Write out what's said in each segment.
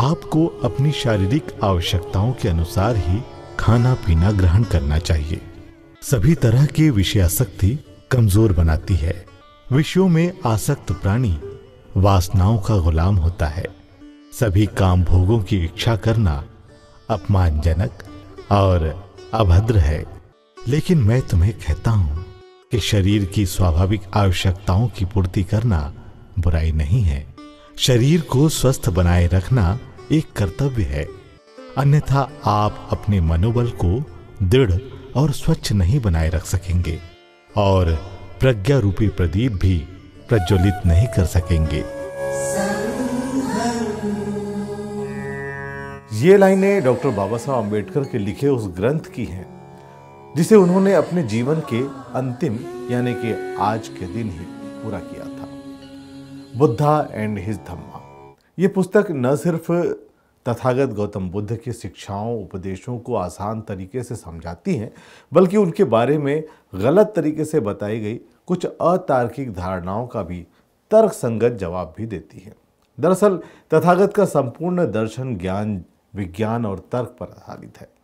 आपको अपनी शारीरिक आवश्यकताओं के अनुसार ही खाना पीना ग्रहण करना चाहिए सभी तरह की विषयासक्ति कमजोर बनाती है विषयों में आसक्त प्राणी वासनाओं का गुलाम होता है सभी काम भोगों की इच्छा करना अपमानजनक और अभद्र है लेकिन मैं तुम्हें कहता हूं कि शरीर की स्वाभाविक आवश्यकताओं की पूर्ति करना बुराई नहीं है शरीर को स्वस्थ बनाए रखना एक कर्तव्य है अन्यथा आप अपने मनोबल को दृढ़ और स्वच्छ नहीं बनाए रख सकेंगे और प्रज्ञा रूपी प्रदीप भी प्रज्वलित नहीं कर सकेंगे ये लाइनें डॉक्टर बाबा साहब अम्बेडकर के लिखे उस ग्रंथ की हैं जिसे उन्होंने अपने जीवन के अंतिम यानी कि आज के दिन ही पूरा किया था बुद्धा एंड हिज धम्मा ये पुस्तक न सिर्फ तथागत गौतम बुद्ध की शिक्षाओं उपदेशों को आसान तरीके से समझाती हैं बल्कि उनके बारे में गलत तरीके से बताई गई कुछ अतार्किक धारणाओं का भी तर्क संगत जवाब भी देती है दरअसल तथागत का संपूर्ण दर्शन ज्ञान विज्ञान और तर्क पर आधारित है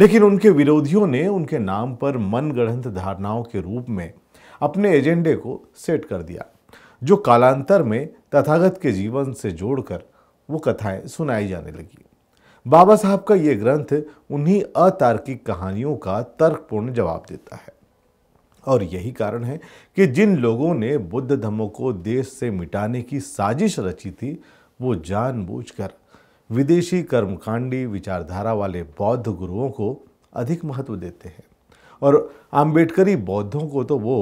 लेकिन उनके विरोधियों ने उनके नाम पर मनगढ़ंत धारणाओं के रूप में अपने एजेंडे को सेट कर दिया जो कालांतर में तथागत के जीवन से जोड़कर वो कथाएं सुनाई जाने लगी बाबा साहब का ये ग्रंथ उन्हीं अतार्किक कहानियों का तर्कपूर्ण जवाब देता है और यही कारण है कि जिन लोगों ने बुद्ध धर्मों को देश से मिटाने की साजिश रची थी वो जानबूझकर विदेशी कर्मकांडी विचारधारा वाले बौद्ध गुरुओं को अधिक महत्व देते हैं और आम्बेडकरी बौद्धों को तो वो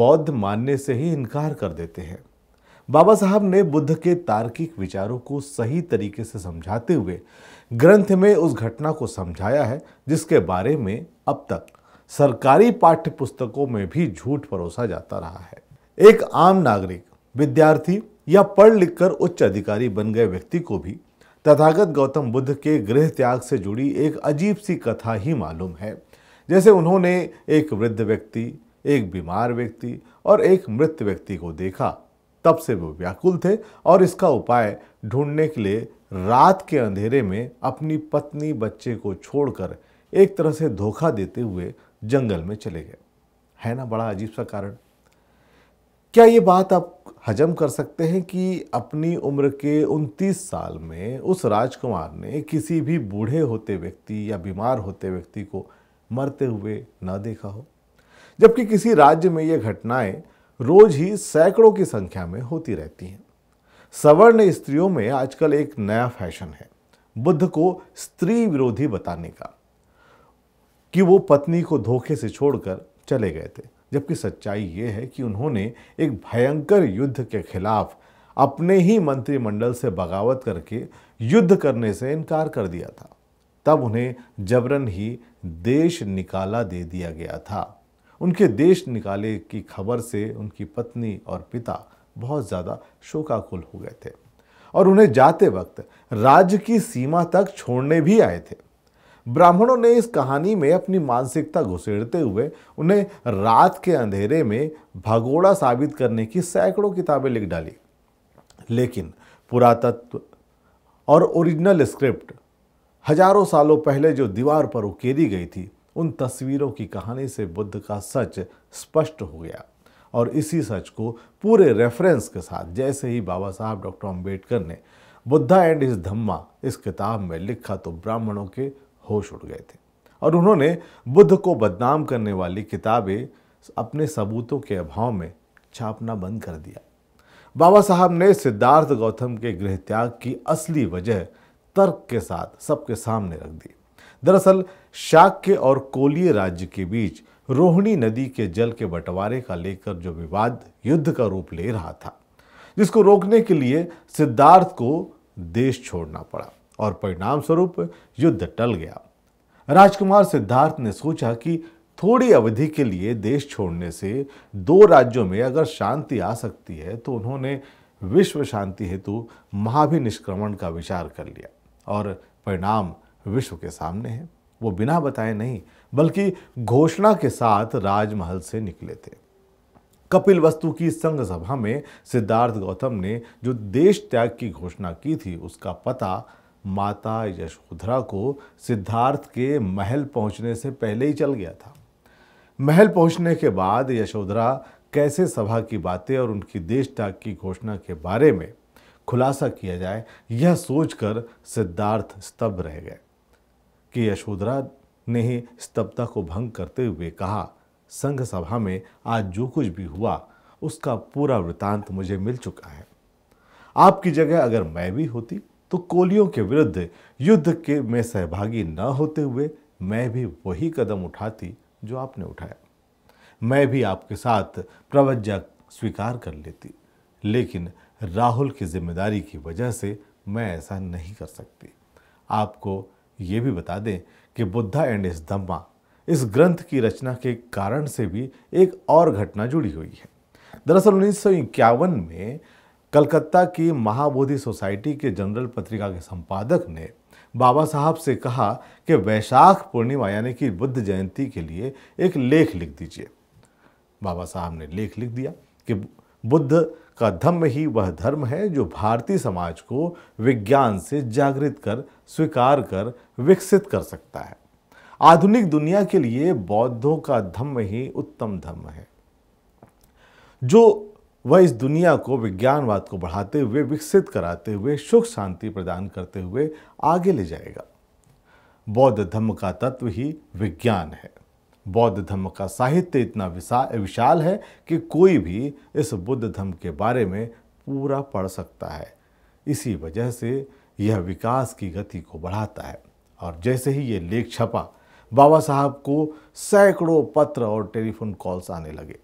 बौद्ध मानने से ही इनकार कर देते हैं बाबा साहब ने बुद्ध के तार्किक विचारों को सही तरीके से समझाते हुए ग्रंथ में उस घटना को समझाया है जिसके बारे में अब तक सरकारी पाठ्य पुस्तकों में भी झूठ परोसा जाता रहा है एक आम नागरिक विद्यार्थी या पढ़ लिखकर उच्च अधिकारी बन गए व्यक्ति को भी तथागत गौतम बुद्ध के गृह त्याग से जुड़ी एक अजीब सी कथा ही मालूम है जैसे उन्होंने एक वृद्ध व्यक्ति एक बीमार व्यक्ति और एक मृत व्यक्ति को देखा तब से वो व्याकुल थे और इसका उपाय ढूंढने के लिए रात के अंधेरे में अपनी पत्नी बच्चे को छोड़कर एक तरह से धोखा देते हुए जंगल में चले गए है ना बड़ा अजीब सा कारण क्या ये बात आप हजम कर सकते हैं कि अपनी उम्र के 29 साल में उस राजकुमार ने किसी भी बूढ़े होते व्यक्ति या बीमार होते व्यक्ति को मरते हुए न देखा हो जबकि किसी राज्य में ये घटनाएं रोज ही सैकड़ों की संख्या में होती रहती हैं सवर्ण स्त्रियों में आजकल एक नया फैशन है बुद्ध को स्त्री विरोधी बताने का कि वो पत्नी को धोखे से छोड़कर चले गए थे जबकि सच्चाई ये है कि उन्होंने एक भयंकर युद्ध के खिलाफ अपने ही मंत्रिमंडल से बगावत करके युद्ध करने से इनकार कर दिया था तब उन्हें जबरन ही देश निकाला दे दिया गया था उनके देश निकाले की खबर से उनकी पत्नी और पिता बहुत ज़्यादा शोकाकुल हो गए थे और उन्हें जाते वक्त राज्य की सीमा तक छोड़ने भी आए थे ब्राह्मणों ने इस कहानी में अपनी मानसिकता घुसेड़ते हुए उन्हें रात के अंधेरे में भगोड़ा साबित करने की सैकड़ों किताबें लिख डाली लेकिन पुरातत्व और ओरिजिनल स्क्रिप्ट हजारों सालों पहले जो दीवार पर उकेरी गई थी उन तस्वीरों की कहानी से बुद्ध का सच स्पष्ट हो गया और इसी सच को पूरे रेफरेंस के साथ जैसे ही बाबा साहब डॉक्टर अम्बेडकर ने बुद्धा एंड इस धम्मा इस किताब में लिखा तो ब्राह्मणों के होश उड़ गए थे और उन्होंने बुद्ध को बदनाम करने वाली किताबें अपने सबूतों के अभाव में छापना बंद कर दिया बाबा साहब ने सिद्धार्थ गौतम के गृह त्याग की असली वजह तर्क के साथ सबके सामने रख दी दरअसल शाक्य और कोलीय राज्य के बीच रोहिणी नदी के जल के बंटवारे का लेकर जो विवाद युद्ध का रूप ले रहा था जिसको रोकने के लिए सिद्धार्थ को देश छोड़ना पड़ा और परिणाम स्वरूप युद्ध टल गया राजकुमार सिद्धार्थ ने सोचा कि थोड़ी अवधि के लिए देश छोड़ने से दो राज्यों में अगर शांति आ सकती है तो उन्होंने विश्व शांति हेतु महाभिनिष्क्रमण का विचार कर लिया और परिणाम विश्व के सामने है वो बिना बताए नहीं बल्कि घोषणा के साथ राजमहल से निकले थे कपिल वस्तु की संघ सभा में सिद्धार्थ गौतम ने जो देश त्याग की घोषणा की थी उसका पता माता यशोधरा को सिद्धार्थ के महल पहुंचने से पहले ही चल गया था महल पहुंचने के बाद यशोधरा कैसे सभा की बातें और उनकी देश त्याग की घोषणा के बारे में खुलासा किया जाए यह सोचकर सिद्धार्थ स्तब्ध रह गए कि यशोधरा ने ही स्तब्धता को भंग करते हुए कहा संघ सभा में आज जो कुछ भी हुआ उसका पूरा वृतांत मुझे मिल चुका है आपकी जगह अगर मैं भी होती तो कोलियों के विरुद्ध युद्ध के में सहभागी न होते हुए मैं भी वही कदम उठाती जो आपने उठाया मैं भी आपके साथ प्रवज्ञा स्वीकार कर लेती लेकिन राहुल की जिम्मेदारी की वजह से मैं ऐसा नहीं कर सकती आपको ये भी बता दें कि बुद्धा एंड इस दम्मा इस ग्रंथ की रचना के कारण से भी एक और घटना जुड़ी हुई है दरअसल उन्नीस में कलकत्ता की महाबोधि सोसाइटी के जनरल पत्रिका के संपादक ने बाबा साहब से कहा कि वैशाख पूर्णिमा यानी कि बुद्ध जयंती के लिए एक लेख लिख दीजिए बाबा साहब ने लेख लिख दिया कि बुद्ध का धम्म ही वह धर्म है जो भारतीय समाज को विज्ञान से जागृत कर स्वीकार कर विकसित कर सकता है आधुनिक दुनिया के लिए बौद्धों का धम्म ही उत्तम धर्म है जो वह इस दुनिया को विज्ञानवाद को बढ़ाते हुए विकसित कराते हुए सुख शांति प्रदान करते हुए आगे ले जाएगा बौद्ध धर्म का तत्व ही विज्ञान है बौद्ध धर्म का साहित्य इतना विशाल है कि कोई भी इस बुद्ध धर्म के बारे में पूरा पढ़ सकता है इसी वजह से यह विकास की गति को बढ़ाता है और जैसे ही ये लेख छपा बाबा साहब को सैकड़ों पत्र और टेलीफोन कॉल्स आने लगे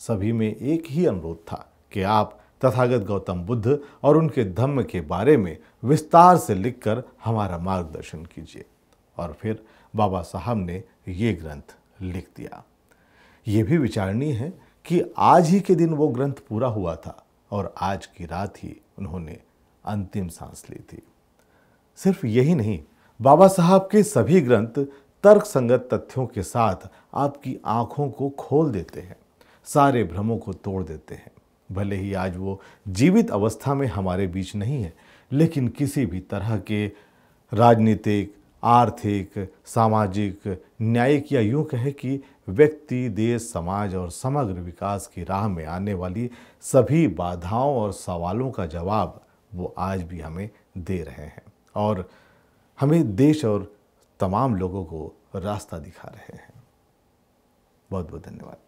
सभी में एक ही अनुरोध था कि आप तथागत गौतम बुद्ध और उनके धम्म के बारे में विस्तार से लिखकर हमारा मार्गदर्शन कीजिए और फिर बाबा साहब ने ये ग्रंथ लिख दिया ये भी विचारणीय है कि आज ही के दिन वो ग्रंथ पूरा हुआ था और आज की रात ही उन्होंने अंतिम सांस ली थी सिर्फ यही नहीं बाबा साहब के सभी ग्रंथ तर्क संगत तथ्यों के साथ आपकी आंखों को खोल देते हैं सारे भ्रमों को तोड़ देते हैं भले ही आज वो जीवित अवस्था में हमारे बीच नहीं है लेकिन किसी भी तरह के राजनीतिक आर्थिक सामाजिक न्यायिक या यूँ कहे कि व्यक्ति देश समाज और समग्र विकास की राह में आने वाली सभी बाधाओं और सवालों का जवाब वो आज भी हमें दे रहे हैं और हमें देश और तमाम लोगों को रास्ता दिखा रहे हैं बहुत बहुत धन्यवाद